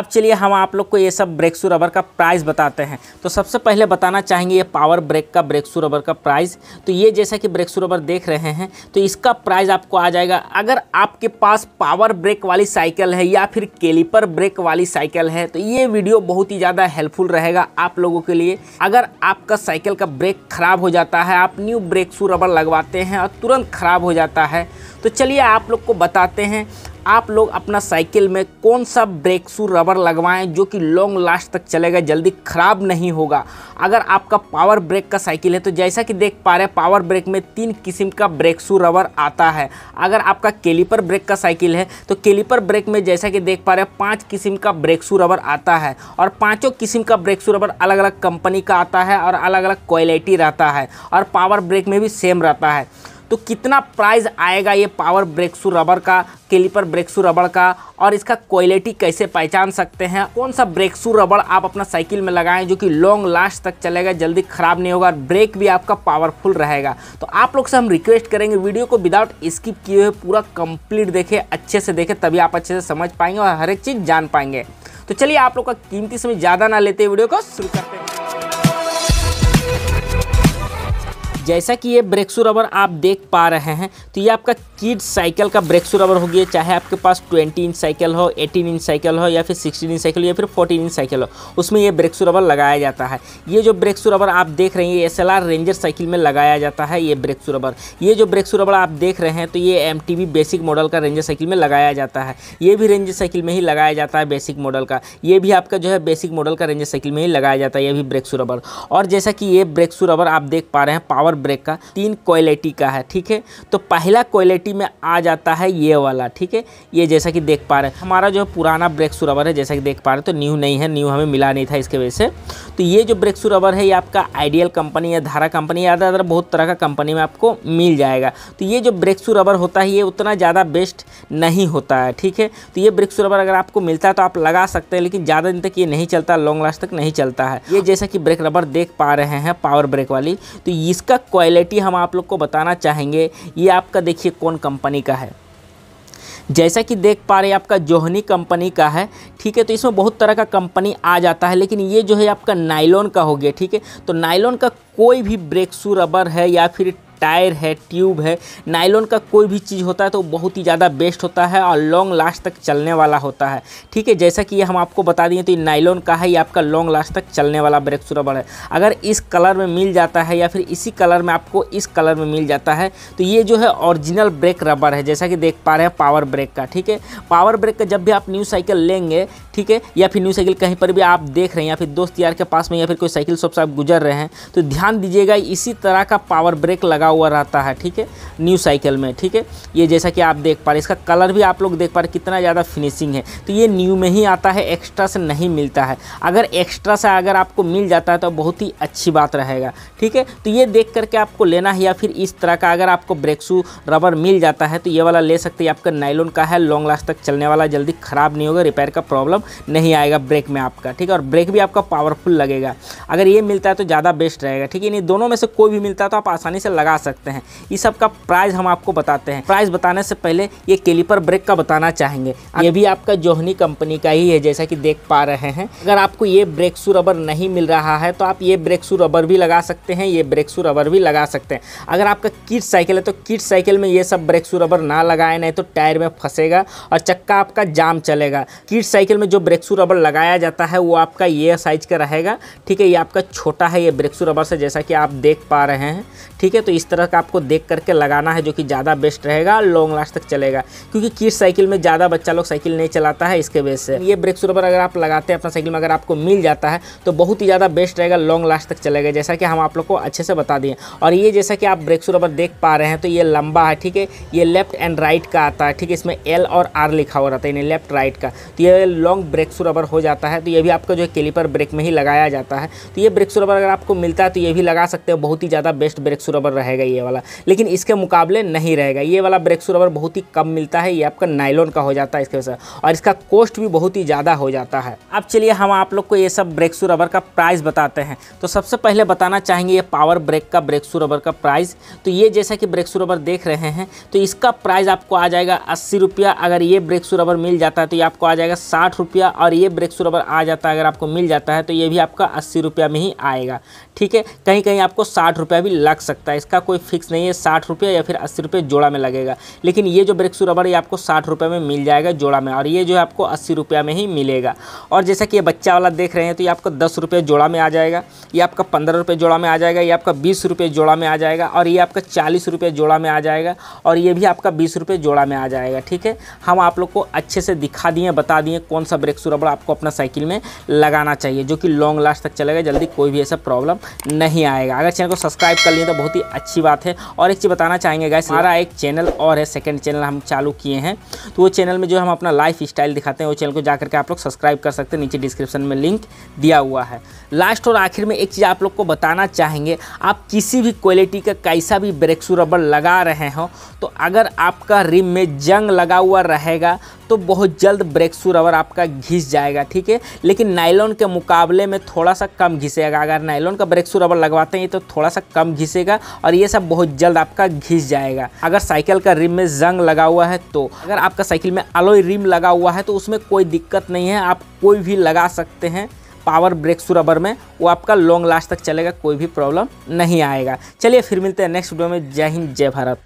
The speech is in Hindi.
अब चलिए हम आप लोग को ये सब ब्रेक शू रबर का प्राइस बताते हैं तो सबसे पहले बताना चाहेंगे ये पावर ब्रेक का ब्रेक शू रबर का प्राइस तो ये जैसा कि ब्रेक शू रबर देख रहे हैं तो इसका प्राइस आपको आ जाएगा अगर आपके पास पावर ब्रेक वाली साइकिल है या फिर केलीपर ब्रेक वाली साइकिल है तो ये वीडियो बहुत ही ज़्यादा हेल्पफुल रहेगा आप लोगों के लिए अगर आपका साइकिल का ब्रेक ख़राब हो जाता है आप न्यू ब्रेक शू रबर लगवाते हैं और तुरंत ख़राब हो जाता है तो चलिए आप लोग को बताते हैं आप लोग अपना साइकिल में कौन सा ब्रेक शू रबर लगवाएं जो कि लॉन्ग लास्ट तक चलेगा जल्दी ख़राब नहीं होगा अगर आपका पावर ब्रेक का साइकिल है तो जैसा कि देख पा रहे हैं पावर ब्रेक में तीन किस्म का ब्रेक शू रबर आता है अगर आपका केलीपर ब्रेक का साइकिल है तो केलीपर ब्रेक में जैसा कि देख पा रहे हैं पाँच किस्म का ब्रेक शू रबर आता है और पाँचों किस्म का ब्रेक शू रबर अलग अलग कंपनी का आता है और अलग अलग क्वालिटी रहता है और पावर ब्रेक में भी सेम रहता है तो कितना प्राइस आएगा ये पावर ब्रेक्सू रबर का केलीपर ब्रेक्सू रबड़ का और इसका क्वालिटी कैसे पहचान सकते हैं कौन सा ब्रेक्सू रबड़ आप अपना साइकिल में लगाएं जो कि लॉन्ग लास्ट तक चलेगा जल्दी ख़राब नहीं होगा और ब्रेक भी आपका पावरफुल रहेगा तो आप लोग से हम रिक्वेस्ट करेंगे वीडियो को विदाउट स्किप किए हुए पूरा कंप्लीट देखें अच्छे से देखें तभी आप अच्छे से समझ पाएंगे और हर एक चीज़ जान पाएंगे तो चलिए आप लोग का कीमती समय ज़्यादा ना लेते वीडियो को शुरू करते हैं जैसा कि ये ब्रेक शू रबर आप देख पा रहे हैं तो ये आपका किड साइकिल का ब्रेक शू रबर गया चाहे आपके पास 20 इंच साइकिल हो 18 इंच साइकिल हो या फिर 16 इंच साइकिल हो या फिर 14 इंच साइकिल हो उसमें ये ब्रेक शू रबर लगाया जाता है ये जो ब्रेक शू रबर आप देख रहे हैं एस एल रेंजर साइकिल में लगाया जाता है ये ब्रेक शू रबर ये जो ब्रेक शू रबर आप देख रहे हैं तो ये एम बेसिक मॉडल का रेंजर साइकिल में लगाया जाता है ये भी रेंजर साइकिल में ही लगाया जाता है बेसिक मॉडल का ये भी आपका जो है बेसिक मॉडल का रेंजर साइकिल में ही लगाया जाता है ये भी ब्रेक शू रबर और जैसा कि ये ब्रेक शू रबर आप देख पा रहे हैं पावर पावर ब्रेक का तीन क्वालिटी का है ठीक है तो पहला क्वालिटी में आ जाता है ये वाला ठीक है ये जैसा कि देख पा रहे हैं हमारा जो पुराना ब्रेक सुरबर है जैसा कि देख पा रहे तो न्यू नहीं है न्यू हमें मिला नहीं था इसके वजह से तो ये जो ब्रेक सुरबर है ये आपका आइडियल कंपनी या धारा कंपनी या अदर बहुत तरह का कंपनी में आपको मिल जाएगा तो ये जो ब्रेक सुरबर होता है ये उतना ज़्यादा बेस्ट नहीं होता है ठीक है तो ये ब्रेक सुरबर अगर आपको मिलता है तो आप लगा सकते हैं लेकिन ज़्यादा दिन तक ये नहीं चलता लॉन्ग लास्ट तक नहीं चलता है ये जैसा कि ब्रेक रबर देख पा रहे हैं पावर ब्रेक वाली तो इसका क्वालिटी हम आप लोग को बताना चाहेंगे ये आपका देखिए कौन कंपनी का है जैसा कि देख पा रहे हैं आपका जोहनी कंपनी का है ठीक है तो इसमें बहुत तरह का कंपनी आ जाता है लेकिन ये जो है आपका नाइलॉन का हो गया ठीक है तो नाइलॉन का कोई भी ब्रेक शू रबर है या फिर टायर है ट्यूब है नाइलॉन का कोई भी चीज़ होता है तो बहुत ही ज़्यादा बेस्ट होता है और लॉन्ग लास्ट तक चलने वाला होता है ठीक है जैसा कि हम आपको बता दिए तो ये नाइलॉन का है ये आपका लॉन्ग लास्ट तक चलने वाला ब्रेक सुरबड़ है अगर इस कलर में मिल जाता है या फिर इसी कलर में आपको इस कलर में मिल जाता है तो ये जो है ऑरिजिनल ब्रेक रबर है जैसा कि देख पा रहे हैं पावर ब्रेक का ठीक है पावर ब्रेक का जब भी आप न्यू साइकिल लेंगे ठीक है या फिर न्यू साइकिल कहीं पर भी आप देख रहे हैं या फिर दोस्त यार के पास में या फिर कोई साइकिल शॉप से आप गुजर रहे हैं तो ध्यान दीजिएगा इसी तरह का पावर ब्रेक लगा हुआ रहता है ठीक है न्यू साइकिल में ठीक है ये जैसा कि आप देख पा रहे इसका कलर भी आप लोग देख पा रहे कितना ज़्यादा फिनिशिंग है तो ये न्यू में ही आता है एक्स्ट्रा से नहीं मिलता है अगर एक्स्ट्रा से अगर आपको मिल जाता है तो बहुत ही अच्छी बात रहेगा ठीक है तो ये देख करके आपको लेना है या फिर इस तरह का अगर आपको ब्रेक शू रबर मिल जाता है तो ये वाला ले सकते हैं आपका नाइलोन का है लॉन्ग लास्ट तक चलने वाला जल्दी ख़राब नहीं होगा रिपेयर का प्रॉब्लम नहीं आएगा ब्रेक में आपका ठीक है और ब्रेक भी आपका पावरफुल लगेगा अगर ये मिलता है तो ज़्यादा बेस्ट रहेगा ठीक है नहीं दोनों में से कोई भी मिलता है तो आप आसानी से लगा सकते हैं ये सब का प्राइस हम आपको बताते हैं प्राइस बताने से पहले ये केलीपर ब्रेक का बताना चाहेंगे ये भी आपका जोहनी कंपनी का ही है जैसा कि देख पा रहे हैं अगर आपको ये ब्रेक शू रबर नहीं मिल रहा है तो आप ये ब्रेक शू रबर भी लगा सकते हैं ये ब्रेक शू रबर भी लगा सकते हैं अगर आपका किट साइकिल है तो किट साइकिल में ये सब ब्रेक शू रबर ना लगाए नहीं तो टायर में फंसेगा और चक्का आपका जाम चलेगा किट साइकिल में जो ब्रेक शू रबर लगाया जाता है वो आपका ये साइज का रहेगा ठीक है ये आपका छोटा है ये ब्रेक शू रबर से जैसा कि आप देख पा रहे हैं ठीक है तो इस तरह का आपको देख करके लगाना है जो कि ज़्यादा बेस्ट रहेगा लॉन्ग लास्ट तक चलेगा क्योंकि किस साइकिल में ज़्यादा बच्चा लोग साइकिल नहीं चलाता है इसके वजह से ये ब्रेक सुरबर अगर आप लगाते हैं अपना साइकिल में अगर आपको मिल जाता है तो बहुत ही ज़्यादा बेस्ट रहेगा लॉन्ग लास्ट तक चलेगा जैसा कि हम आप लोग को अच्छे से बता दिए और ये जैसा कि आप ब्रेक सुरबर देख पा रहे हैं तो ये लंबा है ठीक है ये लेफ्ट एंड राइट का आता है ठीक है इसमें एल और आर लिखा हुआ रहता है यानी लेफ्ट राइट का तो ये लॉन्ग ब्रेक सुरबर हो जाता है तो ये भी आपका जो है कैलिपर ब्रेक में ही लगाया जाता है तो ये ब्रेक सुरबर अगर आपको मिलता है तो ये भी लगा सकते हो बहुत ही ज़्यादा बेस्ट ब्रेक सुरबर रहेगा रहेगा ये वाला लेकिन इसके मुकाबले नहीं रहेगा ये वाला ब्रेक शू रबर बहुत ही कम मिलता है ये आपका नाइलॉन का हो जाता है इसके वजह से और इसका कॉस्ट भी बहुत ही ज़्यादा हो जाता है अब चलिए हम आप लोग को ये सब ब्रेक शू रबर का प्राइस बताते हैं तो सबसे पहले बताना चाहेंगे ये पावर ब्रेक का ब्रेक शू रबर का प्राइस तो ये जैसा कि ब्रेक शू रबर देख रहे हैं तो इसका प्राइस आपको आ जाएगा अस्सी रुपया अगर ये ब्रेक शू रबर मिल जाता है तो ये आपको आ जाएगा साठ रुपया और ये ब्रेक शू रबर आ जाता है अगर आपको मिल जाता है तो ये भी आपका अस्सी रुपया में ही आएगा ठीक है कहीं कहीं आपको साठ रुपया भी लग सकता है इसका कोई फिक्स नहीं है साठ रुपये या फिर अस्सी रुपये जोड़ा में लगेगा लेकिन ये जो ब्रेक शू रबर ये आपको साठ रुपये में मिल जाएगा जोड़ा में और ये जो है आपको अस्सी रुपये में ही मिलेगा और जैसा कि ये बच्चा वाला देख रहे हैं तो ये आपको दस रुपये जोड़ा में आ जाएगा ये आपका पंद्रह रुपये जोड़ा में आ जाएगा ये आपका बीस रुपये जोड़ा में आ जाएगा और ये आपका चालीस रुपये जोड़ा में आ जाएगा और ये भी आपका बीस रुपये जोड़ा में आ जाएगा ठीक है हम आप लोग को अच्छे से दिखा दिए बता दिए कौन सा ब्रेक शू रबड़ आपको अपना साइकिल में लगाना चाहिए जो कि लॉन्ग लास्ट तक चलेगा जल्दी कोई भी ऐसा प्रॉब्लम नहीं आएगा अगर चैनल को सब्सक्राइब कर लिए तो बहुत ही अच्छी अच्छी बात है और एक चीज़ बताना चाहेंगे गाइस हमारा एक चैनल और है सेकेंड चैनल हम चालू किए हैं तो वो चैनल में जो हम अपना लाइफ स्टाइल दिखाते हैं वो चैनल को जा करके आप लोग सब्सक्राइब कर सकते हैं नीचे डिस्क्रिप्शन में लिंक दिया हुआ है लास्ट और आखिर में एक चीज़ आप लोग को बताना चाहेंगे आप किसी भी क्वालिटी का कैसा भी ब्रेक्सू रबर लगा रहे हो तो अगर आपका रिम में जंग लगा हुआ रहेगा तो बहुत जल्द ब्रेक शू रबर आपका घिस जाएगा ठीक है लेकिन नाइलॉन के मुकाबले में थोड़ा सा कम घिसेगा अगर नाइलॉन का ब्रेक शू रबर लगवाते हैं तो थोड़ा सा कम घिसेगा और ये सब बहुत जल्द आपका घिस जाएगा अगर साइकिल का रिम में जंग लगा हुआ है तो अगर आपका साइकिल में अलोई रिम लगा हुआ है तो उसमें कोई दिक्कत नहीं है आप कोई भी लगा सकते हैं पावर ब्रेक शू रबर में वो आपका लॉन्ग लास्ट तक चलेगा कोई भी प्रॉब्लम नहीं आएगा चलिए फिर मिलते हैं नेक्स्ट वीडियो में जय हिंद जय भारत